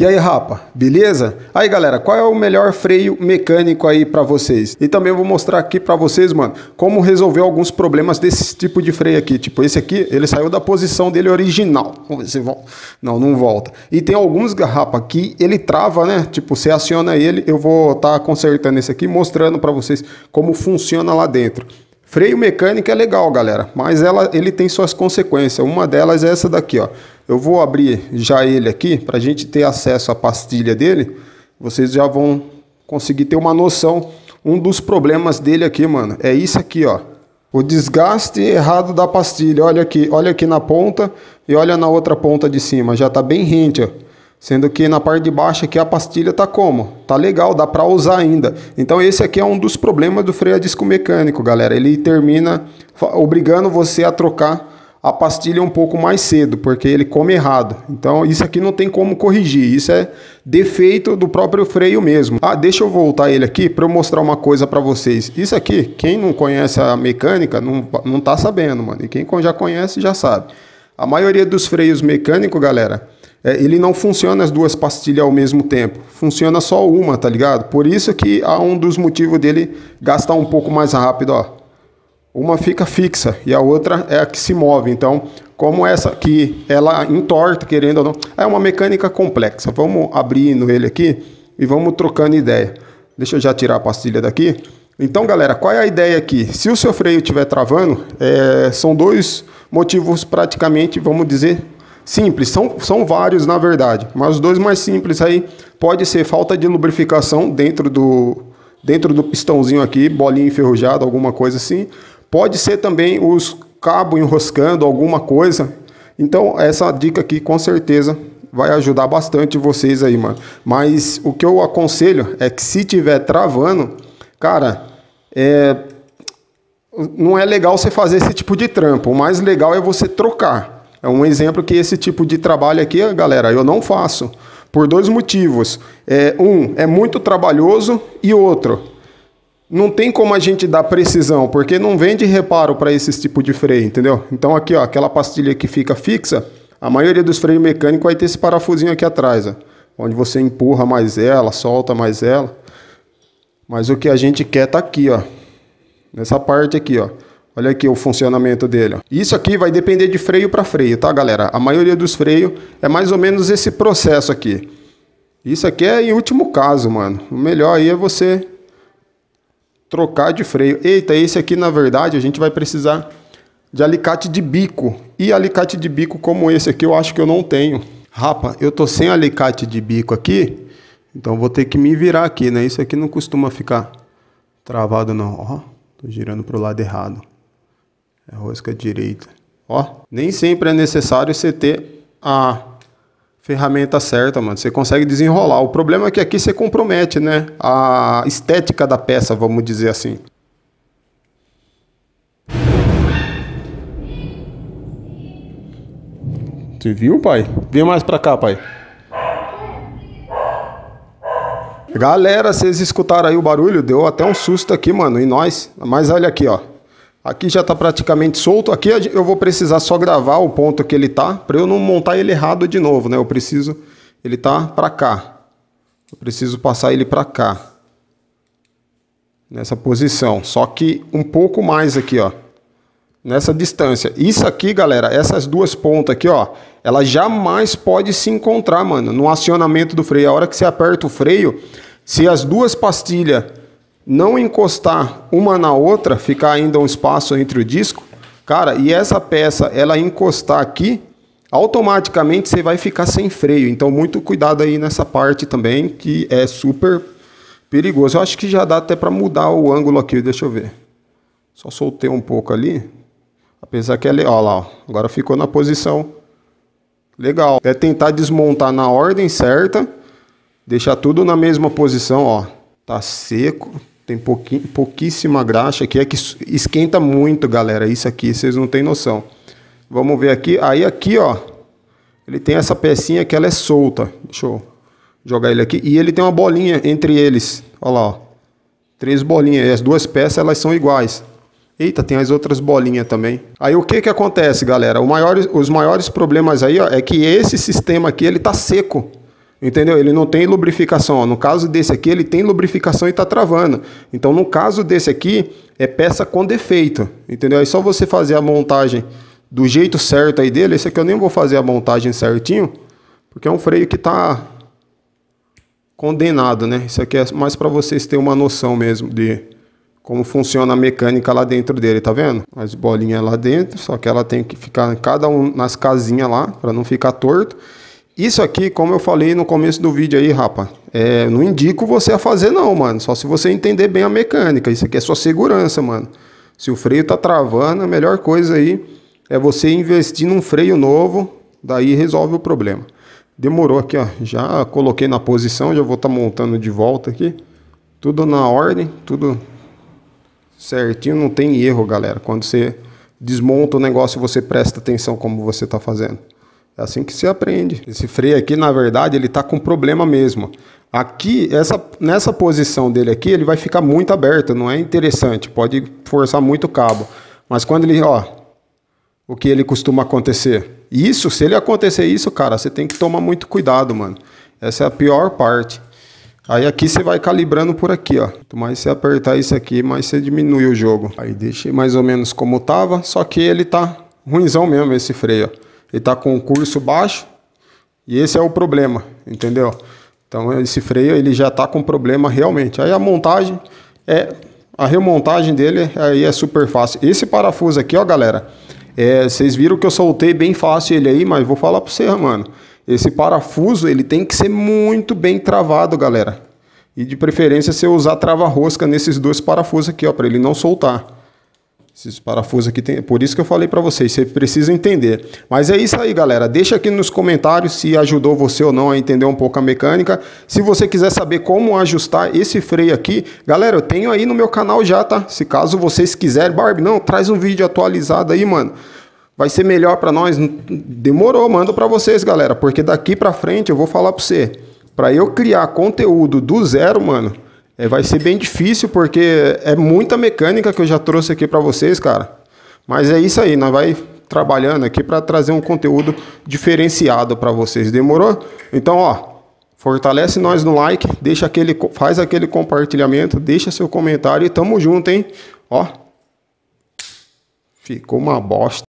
E aí, rapa, beleza? Aí, galera, qual é o melhor freio mecânico aí para vocês? E também vou mostrar aqui para vocês, mano, como resolver alguns problemas desse tipo de freio aqui. Tipo, esse aqui, ele saiu da posição dele original. Vamos ver se volta. Não, não volta. E tem alguns, rapa, que ele trava, né? Tipo, você aciona ele, eu vou estar tá consertando esse aqui, mostrando para vocês como funciona lá dentro. Freio mecânico é legal, galera, mas ela, ele tem suas consequências. Uma delas é essa daqui, ó. Eu vou abrir já ele aqui para a gente ter acesso à pastilha dele. Vocês já vão conseguir ter uma noção. Um dos problemas dele aqui, mano, é isso aqui, ó. O desgaste errado da pastilha. Olha aqui, olha aqui na ponta e olha na outra ponta de cima. Já tá bem rente, ó. Sendo que na parte de baixo aqui a pastilha tá como? Tá legal, dá para usar ainda. Então esse aqui é um dos problemas do freio a disco mecânico, galera. Ele termina obrigando você a trocar a pastilha é um pouco mais cedo, porque ele come errado. Então, isso aqui não tem como corrigir, isso é defeito do próprio freio mesmo. Ah, deixa eu voltar ele aqui para eu mostrar uma coisa para vocês. Isso aqui, quem não conhece a mecânica, não, não tá sabendo, mano. E quem já conhece, já sabe. A maioria dos freios mecânicos, galera, é, ele não funciona as duas pastilhas ao mesmo tempo. Funciona só uma, tá ligado? Por isso que há um dos motivos dele gastar um pouco mais rápido, ó uma fica fixa e a outra é a que se move. Então, como essa aqui, ela entorta, querendo ou não, é uma mecânica complexa. Vamos abrindo ele aqui e vamos trocando ideia. Deixa eu já tirar a pastilha daqui. Então, galera, qual é a ideia aqui? Se o seu freio estiver travando, é, são dois motivos praticamente, vamos dizer, simples. São, são vários, na verdade. Mas os dois mais simples aí pode ser falta de lubrificação dentro do, dentro do pistãozinho aqui, bolinha enferrujada, alguma coisa assim. Pode ser também os cabos enroscando alguma coisa. Então, essa dica aqui com certeza vai ajudar bastante vocês aí, mano. Mas o que eu aconselho é que se tiver travando, cara, é não é legal você fazer esse tipo de trampo. O mais legal é você trocar. É um exemplo que esse tipo de trabalho aqui, galera, eu não faço. Por dois motivos. É, um, é muito trabalhoso e outro, não tem como a gente dar precisão, porque não vende reparo para esse tipo de freio, entendeu? Então aqui, ó, aquela pastilha que fica fixa, a maioria dos freios mecânicos vai ter esse parafusinho aqui atrás, ó, onde você empurra mais ela, solta mais ela. Mas o que a gente quer tá aqui, ó, nessa parte aqui, ó. Olha aqui o funcionamento dele. Isso aqui vai depender de freio para freio, tá, galera? A maioria dos freios é mais ou menos esse processo aqui. Isso aqui é em último caso, mano. O melhor aí é você trocar de freio. Eita, esse aqui na verdade a gente vai precisar de alicate de bico. E alicate de bico como esse aqui eu acho que eu não tenho. Rapa, eu tô sem alicate de bico aqui, então vou ter que me virar aqui, né? Isso aqui não costuma ficar travado não. Ó, tô girando pro lado errado. É rosca direita. Ó, nem sempre é necessário você ter a ferramenta certa, mano. Você consegue desenrolar. O problema é que aqui você compromete, né? A estética da peça, vamos dizer assim. Você viu, pai? Vem mais pra cá, pai. Galera, vocês escutaram aí o barulho? Deu até um susto aqui, mano. E nós? Mas olha aqui, ó. Aqui já está praticamente solto. Aqui eu vou precisar só gravar o ponto que ele está, para eu não montar ele errado de novo, né? Eu preciso... Ele tá para cá. Eu preciso passar ele para cá. Nessa posição. Só que um pouco mais aqui, ó. Nessa distância. Isso aqui, galera, essas duas pontas aqui, ó. Ela jamais pode se encontrar, mano. No acionamento do freio. A hora que você aperta o freio, se as duas pastilhas não encostar uma na outra, ficar ainda um espaço entre o disco, cara, e essa peça ela encostar aqui, automaticamente você vai ficar sem freio. Então, muito cuidado aí nessa parte também, que é super perigoso. Eu acho que já dá até para mudar o ângulo aqui, deixa eu ver. Só soltei um pouco ali. Apesar que é ela, ó lá, ó, agora ficou na posição legal. É tentar desmontar na ordem certa, deixar tudo na mesma posição, ó. Tá seco, tem pouqui, pouquíssima graxa aqui, é que esquenta muito, galera, isso aqui, vocês não têm noção. Vamos ver aqui, aí aqui, ó, ele tem essa pecinha que ela é solta, deixa eu jogar ele aqui, e ele tem uma bolinha entre eles, olha lá, ó, três bolinhas, e as duas peças elas são iguais. Eita, tem as outras bolinhas também. Aí o que que acontece, galera? Maior, os maiores problemas aí ó, é que esse sistema aqui ele tá seco. Entendeu? Ele não tem lubrificação. Ó. No caso desse aqui, ele tem lubrificação e está travando. Então, no caso desse aqui, é peça com defeito. Entendeu? Aí é só você fazer a montagem do jeito certo aí dele. Esse aqui eu nem vou fazer a montagem certinho, porque é um freio que está condenado, né? Isso aqui é mais para vocês terem uma noção mesmo de como funciona a mecânica lá dentro dele, tá vendo? As bolinhas lá dentro, só que ela tem que ficar cada um nas casinhas lá, para não ficar torto. Isso aqui, como eu falei no começo do vídeo aí, rapa, é, não indico você a fazer não, mano. Só se você entender bem a mecânica. Isso aqui é sua segurança, mano. Se o freio tá travando, a melhor coisa aí é você investir num freio novo. Daí resolve o problema. Demorou aqui, ó. Já coloquei na posição, já vou estar tá montando de volta aqui. Tudo na ordem, tudo certinho, não tem erro, galera. Quando você desmonta o negócio, você presta atenção como você tá fazendo. É assim que se aprende. Esse freio aqui, na verdade, ele está com problema mesmo. Aqui, essa, nessa posição dele aqui, ele vai ficar muito aberto, não é interessante. Pode forçar muito o cabo. Mas quando ele, ó, o que ele costuma acontecer. Isso, se ele acontecer isso, cara, você tem que tomar muito cuidado, mano. Essa é a pior parte. Aí aqui você vai calibrando por aqui, ó. Quanto mais você apertar isso aqui, mais você diminui o jogo. Aí deixa mais ou menos como tava, só que ele tá ruimzão mesmo esse freio, ó ele está com o curso baixo e esse é o problema, entendeu? Então esse freio ele já está com problema realmente. Aí a montagem é a remontagem dele aí é super fácil. Esse parafuso aqui, ó, galera, é, vocês viram que eu soltei bem fácil ele aí, mas vou falar para você, mano. Esse parafuso ele tem que ser muito bem travado, galera. E de preferência você usar trava rosca nesses dois parafusos aqui, ó, para ele não soltar. Esses parafusos aqui tem, por isso que eu falei para vocês, você precisa entender. Mas é isso aí, galera. Deixa aqui nos comentários se ajudou você ou não a entender um pouco a mecânica. Se você quiser saber como ajustar esse freio aqui, galera, eu tenho aí no meu canal já, tá? Se caso vocês quiserem, Barbie, não, traz um vídeo atualizado aí, mano vai ser melhor para nós. Demorou, mando para vocês, galera, porque daqui para frente eu vou falar para você, para eu criar conteúdo do zero, mano. É, vai ser bem difícil porque é muita mecânica que eu já trouxe aqui para vocês, cara. Mas é isso aí, nós vai trabalhando aqui para trazer um conteúdo diferenciado para vocês. Demorou? Então, ó, fortalece nós no like, deixa aquele, faz aquele compartilhamento, deixa seu comentário e tamo junto, hein? Ó. Ficou uma bosta.